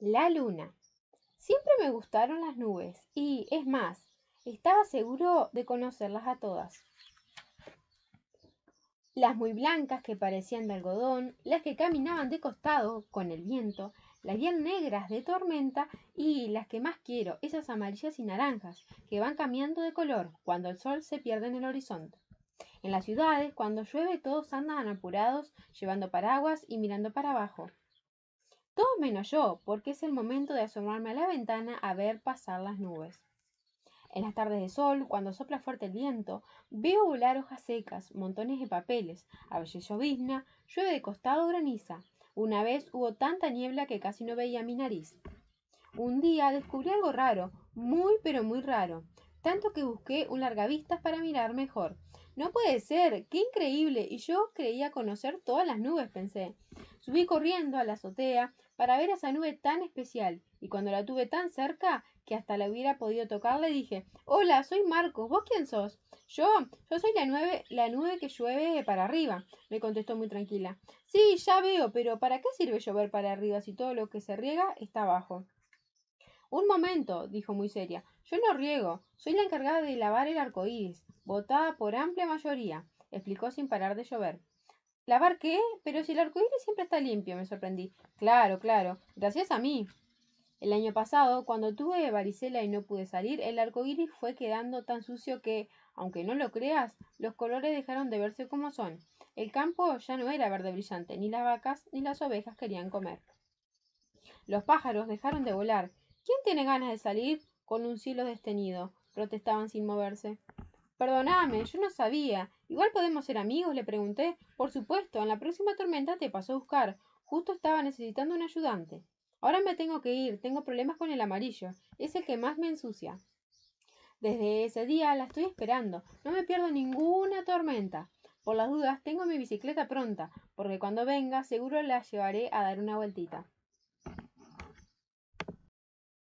La luna. Siempre me gustaron las nubes y, es más, estaba seguro de conocerlas a todas. Las muy blancas que parecían de algodón, las que caminaban de costado con el viento, las bien negras de tormenta y las que más quiero, esas amarillas y naranjas, que van cambiando de color cuando el sol se pierde en el horizonte. En las ciudades, cuando llueve, todos andan apurados, llevando paraguas y mirando para abajo. Todos menos yo, porque es el momento de asomarme a la ventana a ver pasar las nubes. En las tardes de sol, cuando sopla fuerte el viento, veo volar hojas secas, montones de papeles, a veces llovizna, llueve de costado graniza. Una vez hubo tanta niebla que casi no veía mi nariz. Un día descubrí algo raro, muy pero muy raro tanto que busqué un vista para mirar mejor. No puede ser, qué increíble. Y yo creía conocer todas las nubes, pensé. Subí corriendo a la azotea para ver esa nube tan especial, y cuando la tuve tan cerca que hasta la hubiera podido tocar, le dije, Hola, soy Marcos, ¿vos quién sos? Yo, yo soy la nube, la nube que llueve para arriba, me contestó muy tranquila. Sí, ya veo, pero ¿para qué sirve llover para arriba si todo lo que se riega está abajo? Un momento, dijo muy seria, yo no riego, soy la encargada de lavar el arco iris, votada por amplia mayoría, explicó sin parar de llover. ¿Lavar qué? Pero si el arco iris siempre está limpio, me sorprendí. Claro, claro, gracias a mí. El año pasado, cuando tuve varicela y no pude salir, el arco iris fue quedando tan sucio que, aunque no lo creas, los colores dejaron de verse como son. El campo ya no era verde brillante, ni las vacas ni las ovejas querían comer. Los pájaros dejaron de volar. ¿Quién tiene ganas de salir con un cielo destenido. Protestaban sin moverse. Perdóname, yo no sabía. Igual podemos ser amigos, le pregunté. Por supuesto, en la próxima tormenta te paso a buscar. Justo estaba necesitando un ayudante. Ahora me tengo que ir, tengo problemas con el amarillo. Es el que más me ensucia. Desde ese día la estoy esperando. No me pierdo ninguna tormenta. Por las dudas, tengo mi bicicleta pronta, porque cuando venga seguro la llevaré a dar una vueltita.